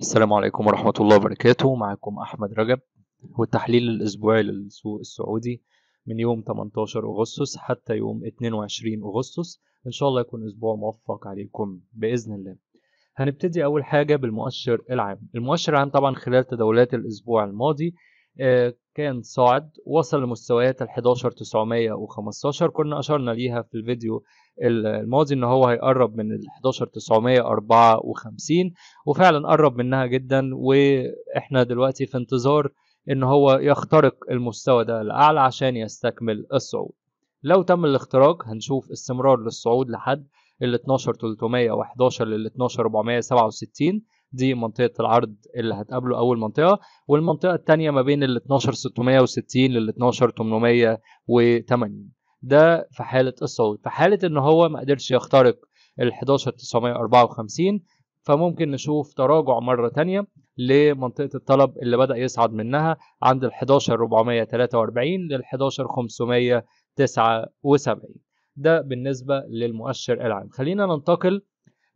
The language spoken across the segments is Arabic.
السلام عليكم ورحمة الله وبركاته معكم أحمد رجب والتحليل الأسبوعي للسوق السعودي من يوم 18 أغسطس حتى يوم 22 أغسطس إن شاء الله يكون أسبوع موفق عليكم بإذن الله هنبتدي أول حاجة بالمؤشر العام المؤشر العام طبعا خلال تداولات الأسبوع الماضي كان صاعد وصل لمستويات ال 11915 كنا اشرنا ليها في الفيديو الماضي ان هو هيقرب من ال 11954 وفعلا قرب منها جدا واحنا دلوقتي في انتظار ان هو يخترق المستوى ده الاعلى عشان يستكمل الصعود لو تم الاختراق هنشوف استمرار للصعود لحد ال 12311 لل 12467 دي منطقه العرض اللي هتقابله اول منطقه والمنطقه الثانيه ما بين ال 12660 لل 12880 ده في حاله الصعود في حاله ان هو ما قدرش يخترق ال 11954 فممكن نشوف تراجع مره ثانيه لمنطقه الطلب اللي بدا يصعد منها عند ال 11443 لل 11579 ده بالنسبه للمؤشر العام خلينا ننتقل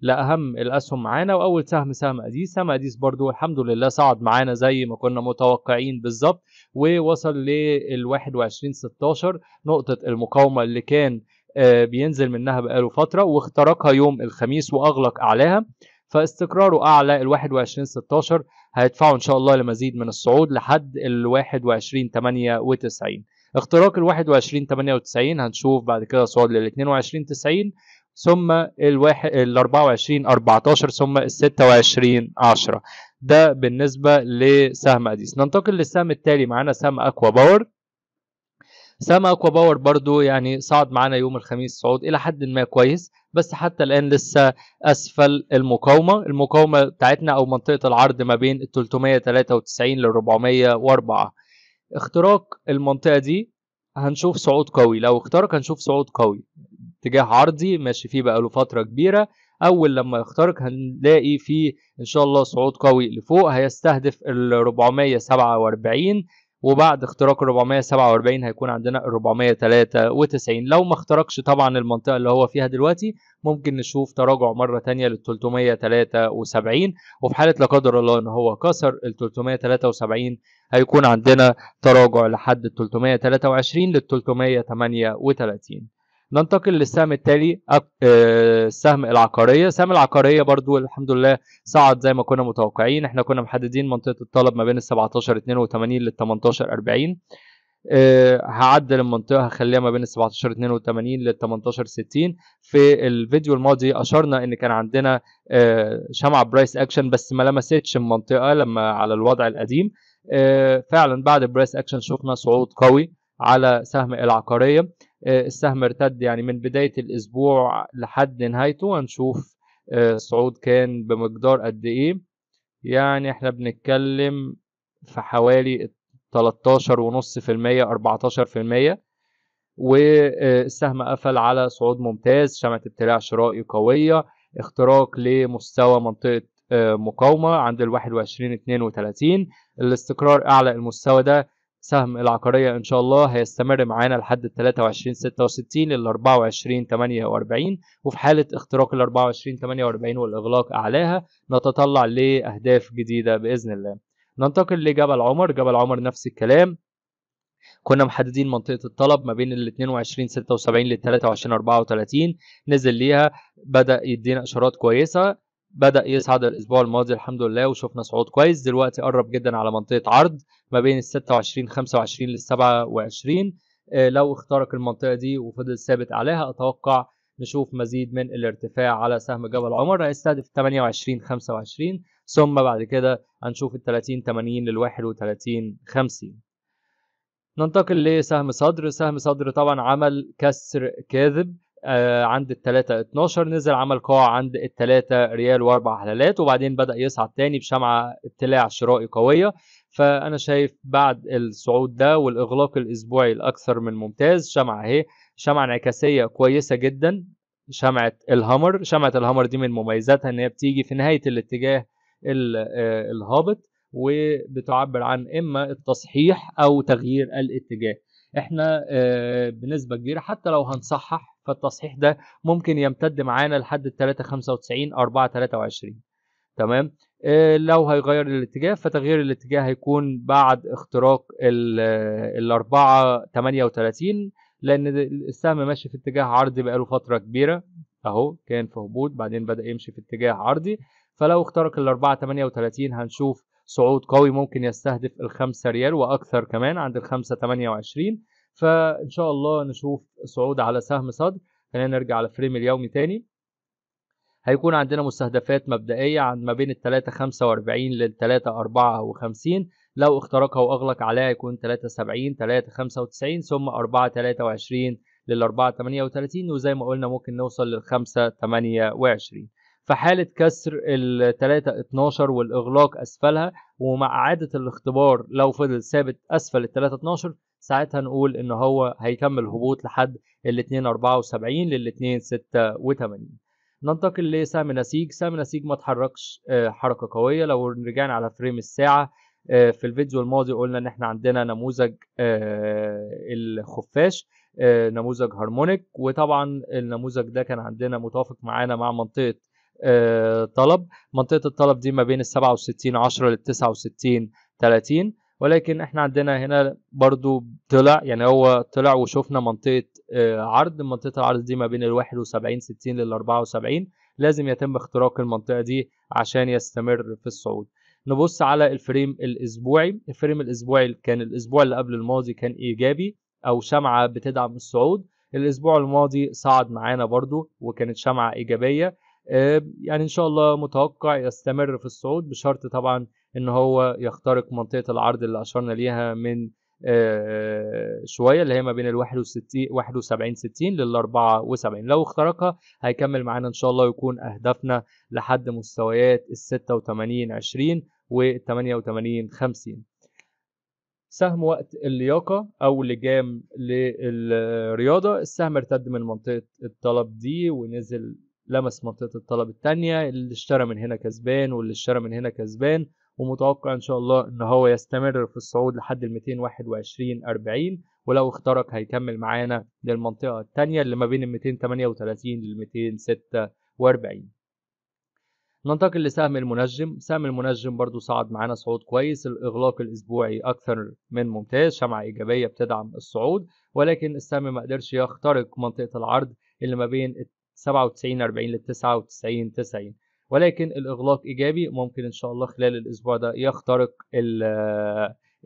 لأهم الأسهم معانا وأول سهم سهم أديس سهم أديس برضو الحمد لله صعد معانا زي ما كنا متوقعين بالظبط ووصل لل 21 16 نقطة المقاومة اللي كان آه، بينزل منها بقاله فترة واخترقها يوم الخميس وأغلق أعلاها فاستقراره اعلى ال 21 16 هيدفعه ان شاء الله لمزيد من الصعود لحد ال 21 98 اختراق ال 21 98 هنشوف بعد كده صعود لل 22 90 ثم الواحد ال 24 14 ثم ال 26 10 ده بالنسبة لسهم اديس ننتقل للسهم التالي معانا سهم اكوا باور سهم اكوا باور برضو يعني صعد معانا يوم الخميس صعود الى حد ما كويس بس حتى الان لسه اسفل المقاومه المقاومه بتاعتنا او منطقه العرض ما بين 393 لل 404 اختراق المنطقه دي هنشوف صعود قوي لو اخترق هنشوف صعود قوي اتجاه عرضي ماشي فيه بقاله فتره كبيره اول لما يخترق هنلاقي فيه ان شاء الله صعود قوي لفوق هيستهدف ال 447 وبعد اختراق 447 هيكون عندنا 493 لو ما اخترقش طبعا المنطقة اللي هو فيها دلوقتي ممكن نشوف تراجع مرة تانية لل 373 وفي حالة لا قدر الله ان هو كسر ال 373 هيكون عندنا تراجع لحد ال 323 لل 338 ننتقل للسهم التالي آه، السهم العقارية سهم العقارية برضو الحمد لله صعد زي ما كنا متوقعين احنا كنا محددين منطقة الطلب ما بين ال 17 82 لل 18 40 هعدل المنطقه هخليها ما بين ال 17 82 لل 18 60 في الفيديو الماضي اشرنا ان كان عندنا آه، شمعه برايس اكشن بس ما لمستش المنطقه لما على الوضع القديم آه، فعلا بعد برايس اكشن شفنا صعود قوي على سهم العقارية آه، السهم ارتد يعني من بداية الأسبوع لحد نهايته هنشوف آه، صعود كان بمقدار قد إيه يعني احنا بنتكلم في حوالي 13.5% المية والسهم آه، قفل على صعود ممتاز شمعة ابتلاع شرائي قوية اختراق لمستوى منطقة مقاومة عند الواحد وعشرين اتنين وتلاتين الاستقرار أعلى المستوى ده سهم العقارية إن شاء الله هيستمر معانا لحد ال 23 66 لل 24 48 وفي حالة اختراق ال 24 48 والإغلاق أعلاها نتطلع لأهداف جديدة بإذن الله. ننتقل لجبل عمر، جبل عمر نفس الكلام كنا محددين منطقة الطلب ما بين ال 22 76 لل 23 34 نزل ليها بدأ يدينا إشارات كويسة بدا يصعد الاسبوع الماضي الحمد لله وشفنا صعود كويس دلوقتي قرب جدا على منطقه عرض ما بين ال 26 25 لل 27 لو اخترق المنطقه دي وفضل ثابت عليها اتوقع نشوف مزيد من الارتفاع على سهم جبل عمر هيستهدف 28 25 ثم بعد كده هنشوف ال 30 80 لل 31 50 ننتقل لسهم صدر سهم صدر طبعا عمل كسر كاذب آه، عند التلاتة 12 نزل عمل قاع عند التلاتة ريال واربع حلالات وبعدين بدأ يصعد تاني بشمعة ابتلاع شرائي قوية فأنا شايف بعد الصعود ده والإغلاق الأسبوعي الأكثر من ممتاز شمعة أهي شمعة انعكاسية كويسة جدا شمعة الهامر شمعة الهامر دي من مميزاتها إن هي بتيجي في نهاية الاتجاه آه، الهابط وبتعبر عن إما التصحيح أو تغيير الاتجاه احنا آه، بنسبه كبيره حتى لو هنصحح فالتصحيح ده ممكن يمتد معانا لحد 3 95 4 23 تمام آه، لو هيغير الاتجاه فتغيير الاتجاه هيكون بعد اختراق ال 4 آه، 38 لان السهم ماشي في اتجاه عرضي بقاله فتره كبيره اهو كان في هبوط بعدين بدا يمشي في اتجاه عرضي فلو اخترق ال 4 38 هنشوف صعود قوي ممكن يستهدف الخمسة ريال وأكثر كمان عند الخمسة 28 فإن شاء الله نشوف صعود على سهم صدر خلينا نرجع لفريم اليومي تاني هيكون عندنا مستهدفات مبدئية عند ما بين التلاتة خمسة وأربعين للتلاتة أربعة وخمسين لو اخترقها وأغلق عليها هيكون تلاتة سبعين تلاتة خمسة وتسعين ثم أربعة تلاتة وعشرين للأربعة تمانية وتلاتين وزي ما قلنا ممكن نوصل للخمسة تمانية وعشرين في حالة كسر ال 3 12 والإغلاق أسفلها ومع إعادة الاختبار لو فضل ثابت أسفل ال 3 12 ساعتها نقول إن هو هيكمل هبوط لحد ال 2 74 لل 2 86 ننتقل لسهم نسيج سهم نسيج ما اتحركش آه، حركة قوية لو رجعنا على فريم الساعة آه، في الفيديو الماضي قلنا ان احنا عندنا نموذج آه، الخفاش نموذج هارمونيك وطبعا النموذج ده كان عندنا متوافق معانا مع منطقه آه، طلب منطقه الطلب دي ما بين ال 67 10 لل 69 30 ولكن احنا عندنا هنا برضو طلع يعني هو طلع وشفنا منطقه آه، عرض منطقه العرض دي ما بين ال 71 60 لل 74 لازم يتم اختراق المنطقه دي عشان يستمر في الصعود نبص على الفريم الاسبوعي الفريم الاسبوعي كان الاسبوع اللي قبل الماضي كان ايجابي او شمعه بتدعم الصعود الاسبوع الماضي صعد معانا برضو وكانت شمعه ايجابيه آه، يعني ان شاء الله متوقع يستمر في الصعود بشرط طبعا ان هو يخترق منطقه العرض اللي اشرنا ليها من آه، آه، شويه اللي هي ما بين ال 61 71 60 لل 74 لو اخترقها هيكمل معانا ان شاء الله ويكون اهدافنا لحد مستويات ال 86 20 و 88 50 سهم وقت اللياقه او لجام للرياضه السهم ارتد من منطقه الطلب دي ونزل لمس منطقه الطلب الثانيه اللي اشترى من هنا كسبان واللي اشترى من هنا كسبان ومتوقع ان شاء الله ان هو يستمر في الصعود لحد ال 221 40 ولو اخترق هيكمل معانا للمنطقه الثانيه اللي ما بين ال 238 لل 246 ننتقل لسهم المنجم سهم المنجم برضو صعد معانا صعود كويس الإغلاق الأسبوعي أكثر من ممتاز شمعة إيجابية بتدعم الصعود ولكن السهم ما قدرش يخترق منطقة العرض اللي ما بين 97 40 ل 99 90 ولكن الاغلاق ايجابي ممكن ان شاء الله خلال الاسبوع ده يخترق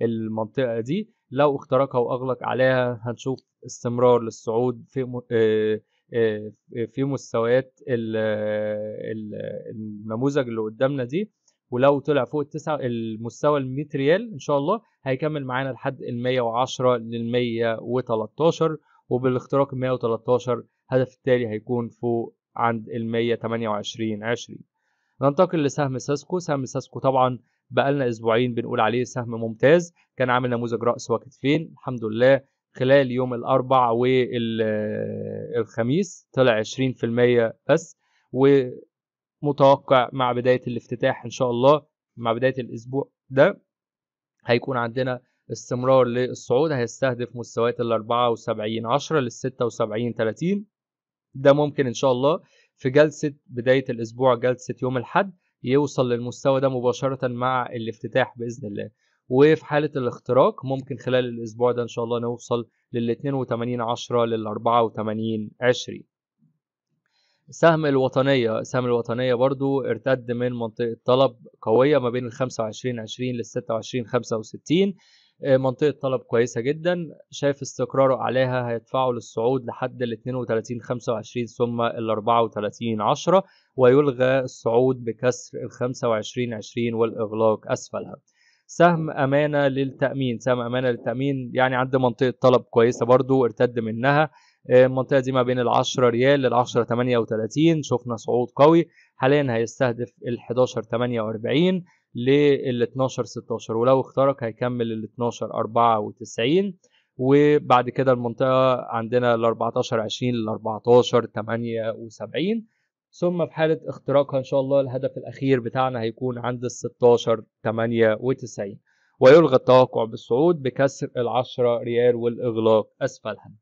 المنطقه دي لو اخترقها واغلق عليها هنشوف استمرار للصعود في آه، آه، في مستويات النموذج اللي قدامنا دي ولو طلع فوق التسعة المستوى ال 100 ريال ان شاء الله هيكمل معانا لحد ال 110 لل 113 وبالاختراق 113 الهدف التالي هيكون فوق عند ال 128 20 ننتقل لسهم ساسكو سهم ساسكو طبعا بقالنا اسبوعين بنقول عليه سهم ممتاز كان عامل نموذج راس وكتفين الحمد لله خلال يوم الاربع والخميس طلع 20% بس ومتوقع مع بدايه الافتتاح ان شاء الله مع بدايه الاسبوع ده هيكون عندنا استمرار للصعود هيستهدف مستويات ال 74 10 لل 76 30 ده ممكن ان شاء الله في جلسة بداية الأسبوع جلسة يوم الاحد يوصل للمستوى ده مباشرة مع الافتتاح بإذن الله وفي حالة الاختراق ممكن خلال الأسبوع ده إن شاء الله نوصل لل 82 10 لل 84 20 سهم الوطنية سهم الوطنية برضو ارتد من منطقة طلب قوية ما بين ال 25 20 لل 26 65 آه، منطقة طلب كويسة جدا شايف استقراره عليها هيدفعه للصعود لحد ال 32 25 ثم ال 34 10 ويلغى الصعود بكسر ال 25 20 والإغلاق أسفلها سهم أمانة للتأمين سهم أمانة للتأمين يعني عند منطقة طلب كويسة برضو ارتد منها آه، المنطقة دي ما بين ال 10 ريال لل 10 38 شفنا صعود قوي حاليا هيستهدف ال 11 48 لل 12 16 ولو اخترق هيكمل ال 12 94 وبعد كده المنطقه عندنا ال 14 20 ل 14 78 ثم في حاله اختراقها ان شاء الله الهدف الاخير بتاعنا هيكون عند ال 16 98 ويلغى التوقع بالصعود بكسر ال 10 ريال والاغلاق اسفلها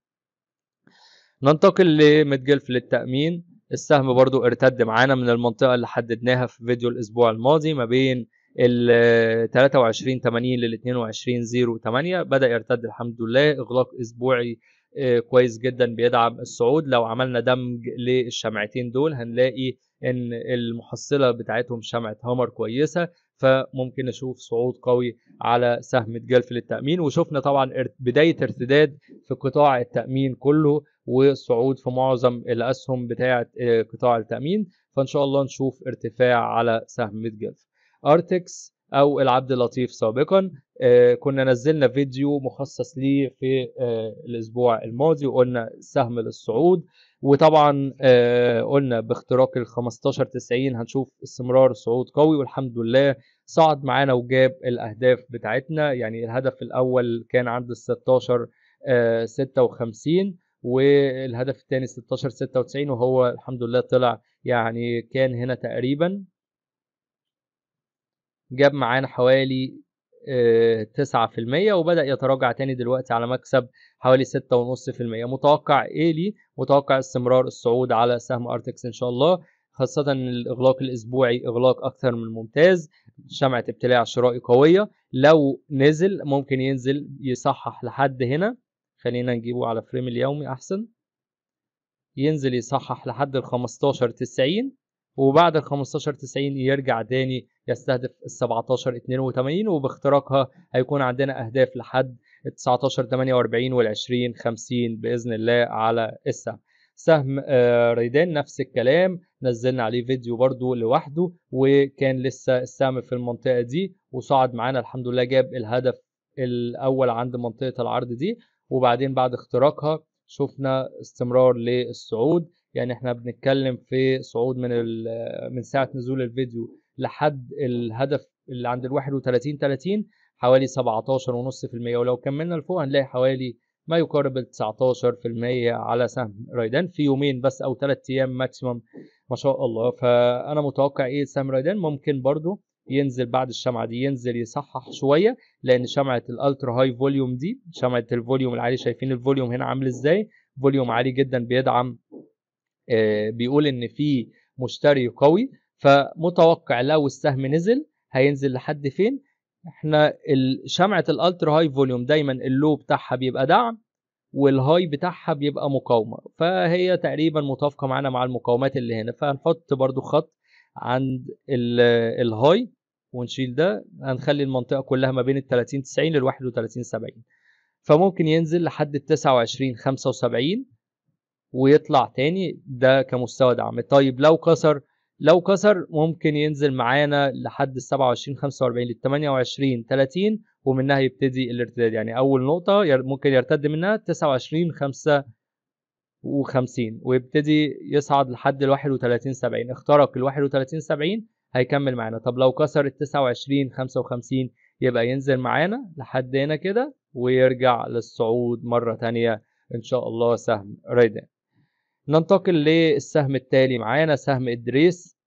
ننتقل لمتجلف للتامين السهم برضو ارتد معانا من المنطقة اللي حددناها في فيديو الأسبوع الماضي ما بين ال 23 80 لل 22 0 8 بدا يرتد الحمد لله اغلاق اسبوعي آه، كويس جدا بيدعم الصعود لو عملنا دمج للشمعتين دول هنلاقي ان المحصله بتاعتهم شمعه هامر كويسه فممكن نشوف صعود قوي على سهم جلف للتامين وشفنا طبعا بدايه ارتداد في قطاع التامين كله وصعود في معظم الاسهم بتاعه آه، قطاع التامين فان شاء الله نشوف ارتفاع على سهم جلف ارتكس او العبد اللطيف سابقا آه، كنا نزلنا فيديو مخصص ليه في آه، الاسبوع الماضي وقلنا سهم للصعود وطبعا آه، قلنا باختراق ال 15 90 هنشوف استمرار صعود قوي والحمد لله صعد معانا وجاب الاهداف بتاعتنا يعني الهدف الاول كان عند ال 16 56 والهدف الثاني 16 96 وهو الحمد لله طلع يعني كان هنا تقريبا جاب معانا حوالي 9% آه، وبدأ يتراجع تاني دلوقتي على مكسب حوالي 6.5% متوقع ايه لي متوقع استمرار الصعود على سهم ارتكس ان شاء الله خاصة ان الاغلاق الاسبوعي اغلاق اكثر من ممتاز شمعة ابتلاع شرائي قوية لو نزل ممكن ينزل يصحح لحد هنا خلينا نجيبه على فريم اليومي احسن ينزل يصحح لحد ال 15 90 وبعد ال 15 90 يرجع تاني يستهدف ال 17 82 وباختراقها هيكون عندنا أهداف لحد ال 19 48 وال 20 50 بإذن الله على السهم سهم آه، ريدان نفس الكلام نزلنا عليه فيديو برضو لوحده وكان لسه السهم في المنطقة دي وصعد معانا الحمد لله جاب الهدف الأول عند منطقة العرض دي وبعدين بعد اختراقها شفنا استمرار للصعود يعني احنا بنتكلم في صعود من آه، من ساعة نزول الفيديو لحد الهدف اللي عند ال 31 30 حوالي 17.5% ولو كملنا لفوق هنلاقي حوالي ما يقارب ال 19% على سهم رايدان في يومين بس او ثلاث ايام ماكسيمم ما شاء الله فانا متوقع ايه سهم رايدان ممكن برضو ينزل بعد الشمعه دي ينزل يصحح شويه لان شمعه الالترا هاي فوليوم دي شمعه الفوليوم العالي شايفين الفوليوم هنا عامل ازاي فوليوم عالي جدا بيدعم آه، بيقول ان في مشتري قوي فمتوقع لو السهم نزل هينزل لحد فين احنا شمعه الالترا هاي فوليوم دايما اللو بتاعها بيبقى دعم والهاي بتاعها بيبقى مقاومه فهي تقريبا متوافقه معانا مع المقاومات اللي هنا فهنحط برضو خط عند الهاي ونشيل ده هنخلي المنطقه كلها ما بين ال 30 90 لل 31 70 فممكن ينزل لحد ال 29 75 ويطلع تاني ده كمستوى دعم طيب لو كسر لو كسر ممكن ينزل معانا لحد ال 27 45 لل 28 30 ومنها يبتدي الارتداد يعني اول نقطه ممكن يرتد منها 29 55 ويبتدي يصعد لحد ال 31 70 اخترق ال 31 70 هيكمل معانا طب لو كسر ال 29 55 يبقى ينزل معانا لحد هنا كده ويرجع للصعود مره ثانيه ان شاء الله سهم ريدان ننتقل للسهم التالي معانا سهم إدريس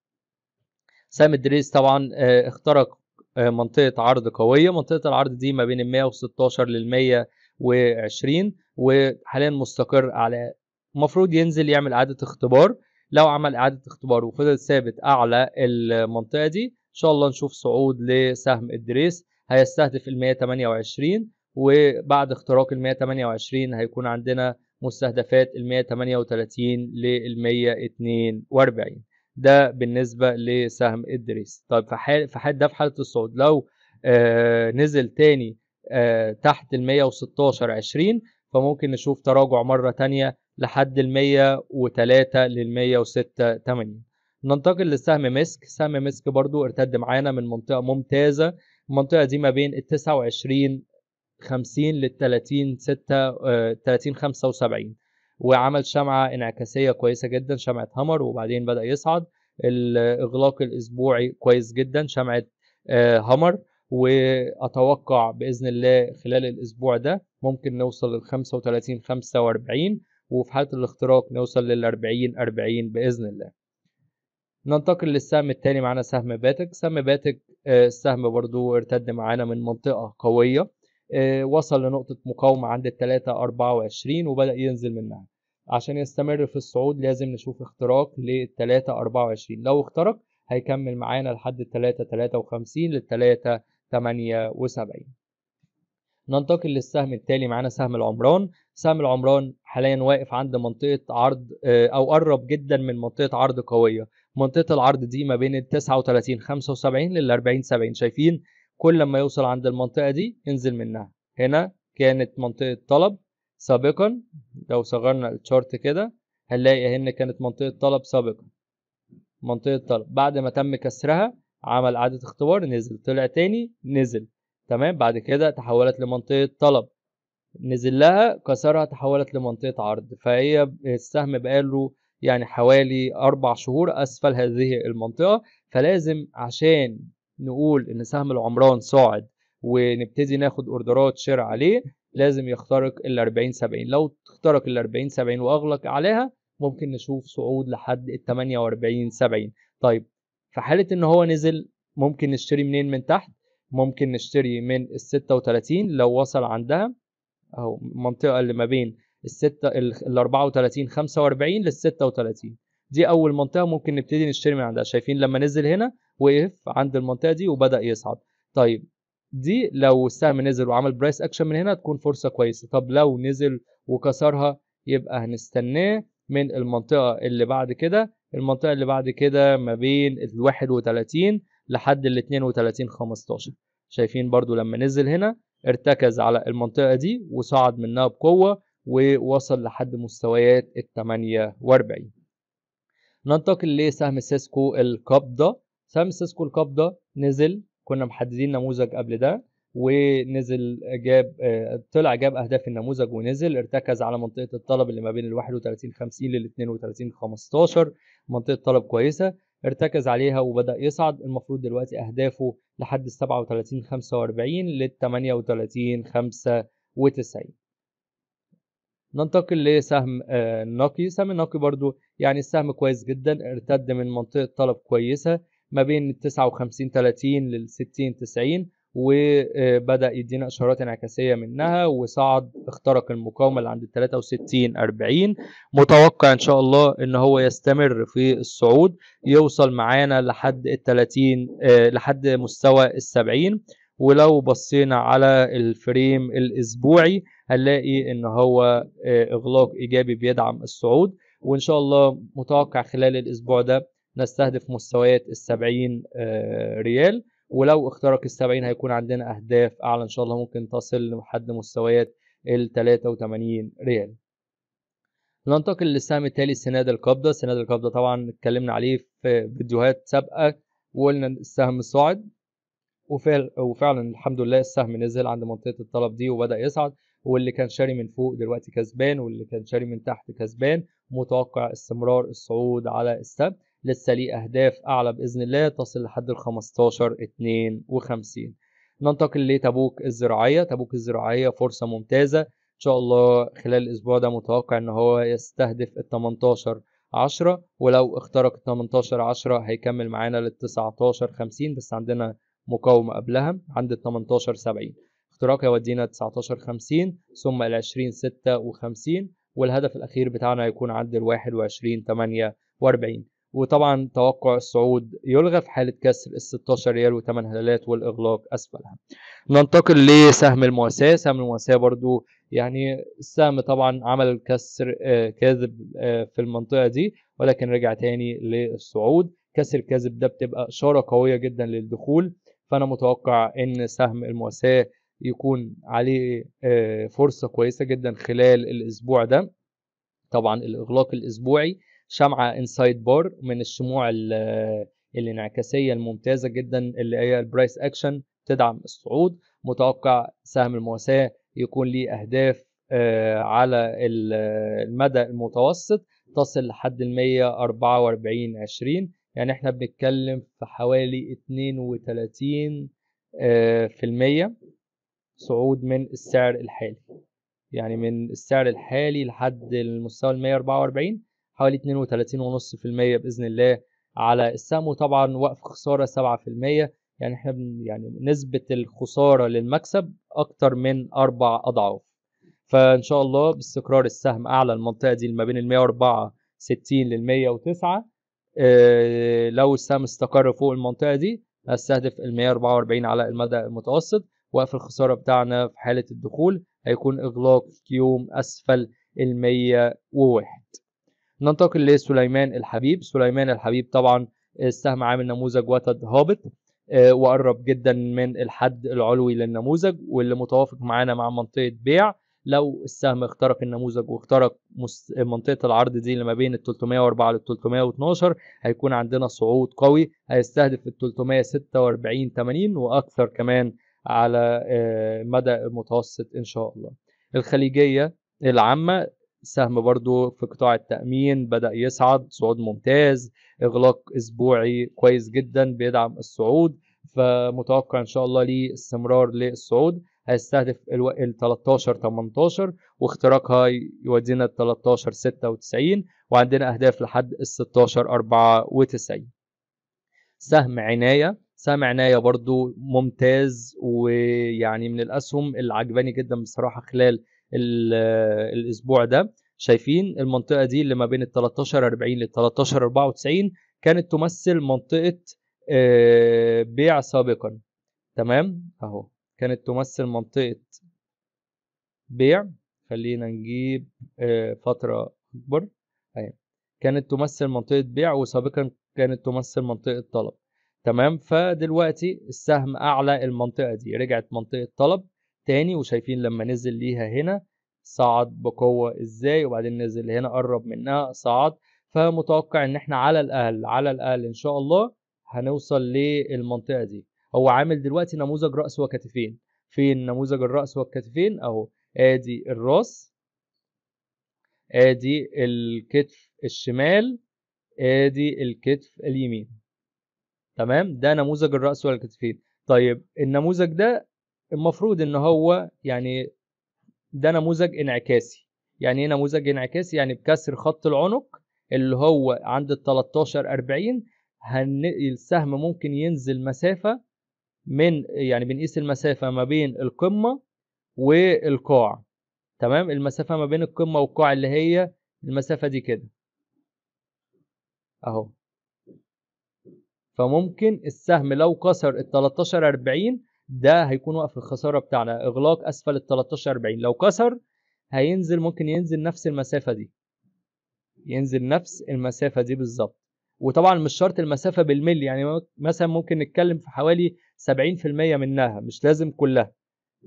سهم إدريس طبعا آه، اخترق آه، منطقة عرض قوية منطقة العرض دي ما بين ال 116 لل 120 وحاليا مستقر على المفروض ينزل يعمل إعادة اختبار لو عمل إعادة اختبار وفضل ثابت أعلى المنطقة دي إن شاء الله نشوف صعود لسهم إدريس هيستهدف ال 128 وبعد اختراق ال 128 هيكون عندنا مستهدفات ال 138 لل 142 ده بالنسبة لسهم ادريس طيب في حال في ده في حالة الصعود لو آه نزل تاني آه تحت ال 116 20 فممكن نشوف تراجع مرة تانية لحد ال 103 لل 106 80 ننتقل لسهم مسك سهم مسك برضو ارتد معانا من منطقة ممتازة المنطقة دي ما بين ال 29 50 لل 30 6 30 75 وعمل شمعه انعكاسيه كويسه جدا شمعه هامر وبعدين بدا يصعد الاغلاق الاسبوعي كويس جدا شمعه آه، هامر واتوقع باذن الله خلال الاسبوع ده ممكن نوصل لل 35 45 وفي حاله الاختراق نوصل لل 40 40 باذن الله ننتقل للسهم الثاني معانا سهم باتك سهم باتك آه، السهم برضو ارتد معانا من منطقه قويه آه، وصل لنقطة مقاومة عند ال 324 وبدأ ينزل منها عشان يستمر في الصعود لازم نشوف اختراق لل 324 لو اخترق هيكمل معانا لحد ال 353 لل 378 ننتقل للسهم التالي معانا سهم العمران سهم العمران حاليا واقف عند منطقة عرض آه، أو قرب جدا من منطقة عرض قوية منطقة العرض دي ما بين ال 39 75 لل 40 70 شايفين كل ما يوصل عند المنطقة دي ينزل منها هنا كانت منطقة طلب سابقا لو صغرنا الشارت كده هنلاقي هنا كانت منطقة طلب سابقا منطقة طلب بعد ما تم كسرها عمل إعادة اختبار نزل طلع تاني نزل تمام بعد كده تحولت لمنطقة طلب نزل لها كسرها تحولت لمنطقة عرض فهي السهم بقاله يعني حوالي أربع شهور أسفل هذه المنطقة فلازم عشان نقول ان سهم العمران صاعد ونبتدي ناخد اوردرات شير عليه لازم يخترق ال 40 70 لو اخترق ال 40 70 واغلق عليها ممكن نشوف صعود لحد ال 48 70 طيب في حاله ان هو نزل ممكن نشتري منين من تحت ممكن نشتري من ال 36 لو وصل عندها اهو المنطقه اللي ما بين ال 6 ال 34 45 لل 36 دي اول منطقه ممكن نبتدي نشتري من عندها شايفين لما نزل هنا وقف عند المنطقه دي وبدا يصعد طيب دي لو السهم نزل وعمل برايس اكشن من هنا تكون فرصه كويسه طب لو نزل وكسرها يبقى هنستناه من المنطقه اللي بعد كده المنطقه اللي بعد كده ما بين ال 31 لحد ال 32 15 شايفين برضو لما نزل هنا ارتكز على المنطقه دي وصعد منها بقوه ووصل لحد مستويات ال 48 ننتقل لسهم سيسكو القبضه سهم سيسكو القبضه نزل كنا محددين نموذج قبل ده ونزل جاب آه، طلع جاب اهداف النموذج ونزل ارتكز على منطقه الطلب اللي ما بين ال 31 50 لل 32 15 منطقه طلب كويسه ارتكز عليها وبدا يصعد المفروض دلوقتي اهدافه لحد ال 37 45 لل 38 95 ننتقل لسهم النقي آه، سهم النقي برضو يعني السهم كويس جدا ارتد من منطقه طلب كويسه ما بين ال 59 30 لل 60 90 وبدا يدينا اشارات انعكاسيه منها وصعد اخترق المقاومه اللي عند ال 63 40 متوقع ان شاء الله ان هو يستمر في الصعود يوصل معانا لحد ال 30 آه، لحد مستوى ال 70 ولو بصينا على الفريم الاسبوعي هنلاقي ان هو آه، اغلاق ايجابي بيدعم الصعود وان شاء الله متوقع خلال الاسبوع ده نستهدف مستويات السبعين آه، ريال ولو اخترق السبعين هيكون عندنا أهداف أعلى إن شاء الله ممكن تصل لحد مستويات ال وتمانين ريال ننتقل للسهم التالي سناد القبضة سناد القبضة طبعا اتكلمنا عليه في فيديوهات سابقة وقلنا السهم صعد وفعلا الحمد لله السهم نزل عند منطقة الطلب دي وبدأ يصعد واللي كان شاري من فوق دلوقتي كسبان واللي كان شاري من تحت كسبان متوقع استمرار الصعود على السهم لسه ليه أهداف أعلى بإذن الله تصل لحد ال 15 52 ننتقل لتبوك الزراعية تبوك الزراعية فرصة ممتازة إن شاء الله خلال الأسبوع ده متوقع إن هو يستهدف ال 18 10 ولو اخترق 18 10 هيكمل معانا لل 19 50 بس عندنا مقاومة قبلها عند ال 18 70 اختراق يودينا 19 50 ثم ال 20 56 والهدف الأخير بتاعنا هيكون عند ال 21 48 وطبعا توقع الصعود يلغى في حالة كسر ال 16 ريال و8 هلالات والإغلاق أسفلها. ننتقل لسهم المواساة، سهم المواساة برضو يعني السهم طبعا عمل كسر آه، كاذب آه، في المنطقة دي ولكن رجع تاني للصعود، كسر كاذب ده بتبقى إشارة قوية جدا للدخول فأنا متوقع إن سهم المواساة يكون عليه آه، فرصة كويسة جدا خلال الأسبوع ده. طبعا الإغلاق الأسبوعي شمعة انسايد بار من الشموع الانعكاسية الممتازة جدا اللي هي البرايس اكشن تدعم الصعود متوقع سهم المواساة يكون ليه أهداف آه، على المدى المتوسط تصل لحد ال 144 20 يعني احنا بنتكلم في حوالي 32 آه، في المية صعود من السعر الحالي يعني من السعر الحالي لحد المستوى ال 144 حوالي 32.5% باذن الله على السهم وطبعا وقف خساره 7% يعني احنا يعني نسبه الخساره للمكسب اكتر من اربع اضعاف فان شاء الله باستقرار السهم اعلى المنطقه دي ما بين ال 164 لل 109 اه لو السهم استقر فوق المنطقه دي هستهدف ال 144 على المدى المتوسط وقف الخساره بتاعنا في حاله الدخول هيكون اغلاق يوم اسفل ال 101 ننتقل لسليمان الحبيب سليمان الحبيب طبعا السهم عامل نموذج وتد هابط آه، وقرب جدا من الحد العلوي للنموذج واللي متوافق معانا مع منطقه بيع لو السهم اخترق النموذج واخترق منطقه العرض دي اللي ما بين ال 304 لل 312 هيكون عندنا صعود قوي هيستهدف ال 346 80 واكثر كمان على آه، مدى المتوسط ان شاء الله الخليجيه العامه السهم برضو في قطاع التأمين بدأ يصعد صعود ممتاز إغلاق أسبوعي كويس جدا بيدعم الصعود فمتوقع إن شاء الله ليه استمرار للصعود هيستهدف ال 13 18 واختراقها يودينا ال 13 96 وعندنا أهداف لحد ال 16 94 سهم عناية سهم عناية برضو ممتاز ويعني من الأسهم اللي عجباني جدا بصراحة خلال الاسبوع ده شايفين المنطقه دي اللي ما بين ال 13 40 لل 13 94 كانت تمثل منطقه آه، بيع سابقا تمام اهو كانت تمثل منطقه بيع خلينا نجيب آه، فتره اكبر اهي كانت تمثل منطقه بيع وسابقا كانت تمثل منطقه طلب تمام فدلوقتي السهم اعلى المنطقه دي رجعت منطقه طلب تاني وشايفين لما نزل ليها هنا صعد بقوة ازاي وبعدين نزل هنا قرب منها صعد فمتوقع ان احنا على الاقل على الاقل ان شاء الله هنوصل للمنطقة دي هو عامل دلوقتي نموذج رأس وكتفين فين نموذج الرأس والكتفين اهو ادي الراس ادي الكتف الشمال ادي الكتف اليمين تمام ده نموذج الرأس والكتفين طيب النموذج ده المفروض ان هو يعني ده نموذج انعكاسي يعني ايه نموذج انعكاسي يعني بكسر خط العنق اللي هو عند ال 13 40 هن... السهم ممكن ينزل مسافه من يعني بنقيس المسافه ما بين القمه والقاع تمام المسافه ما بين القمه والقاع اللي هي المسافه دي كده اهو فممكن السهم لو كسر ال 13 40 ده هيكون وقف الخساره بتاعنا اغلاق اسفل ال 13 40 لو كسر هينزل ممكن ينزل نفس المسافه دي ينزل نفس المسافه دي بالظبط وطبعا مش شرط المسافه بالملي يعني مثلا ممكن نتكلم في حوالي 70% منها مش لازم كلها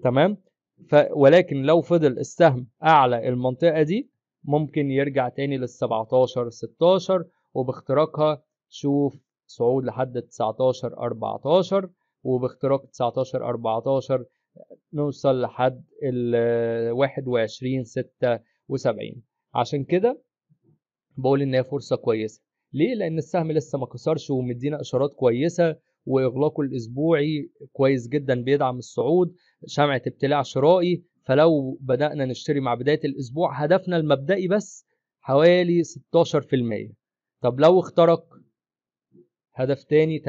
تمام ف ولكن لو فضل السهم اعلى المنطقه دي ممكن يرجع تاني لل 17 16 وباختراقها شوف صعود لحد 19 14 وباختراق 19 14 نوصل لحد ال 21 76 عشان كده بقول ان هي فرصه كويسه ليه لان السهم لسه ما كسرش ومدينا اشارات كويسه واغلاقه الاسبوعي كويس جدا بيدعم الصعود شمعه ابتلاع شرائي فلو بدانا نشتري مع بدايه الاسبوع هدفنا المبدئي بس حوالي 16% طب لو اخترق هدف تاني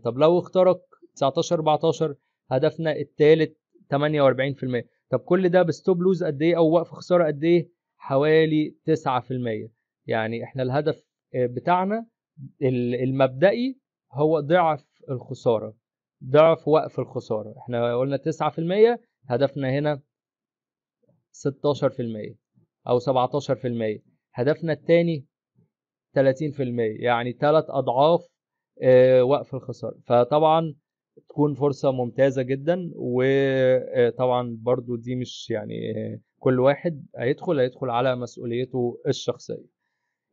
30% طب لو اخترق 19 14 هدفنا الثالث 48% طب كل ده بستوب لوز قد ايه او وقف خساره قد ايه حوالي 9% يعني احنا الهدف آه، بتاعنا المبدئي هو ضعف الخساره ضعف وقف الخساره احنا قلنا 9% هدفنا هنا 16% او 17% هدفنا الثاني 30% يعني ثلاث اضعاف آه، وقف الخساره فطبعا تكون فرصه ممتازه جدا وطبعا آه، برضو دي مش يعني كل واحد هيدخل هيدخل على مسؤوليته الشخصيه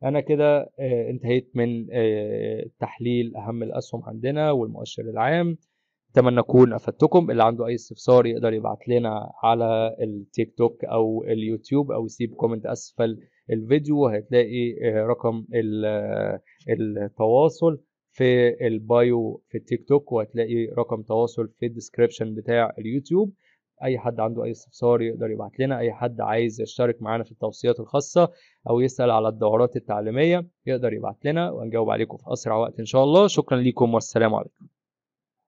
انا كده آه، انتهيت من آه، تحليل اهم الاسهم عندنا والمؤشر العام اتمنى اكون افدتكم اللي عنده اي استفسار يقدر يبعت لنا على التيك توك او اليوتيوب او يسيب كومنت اسفل الفيديو وهتلاقي رقم التواصل في البايو في التيك توك وهتلاقي رقم تواصل في الديسكريبشن بتاع اليوتيوب اي حد عنده اي استفسار يقدر يبعت لنا اي حد عايز يشترك معانا في التوصيات الخاصه او يسال على الدورات التعليميه يقدر يبعت لنا وهنجاوب عليكم في اسرع وقت ان شاء الله شكرا ليكم والسلام عليكم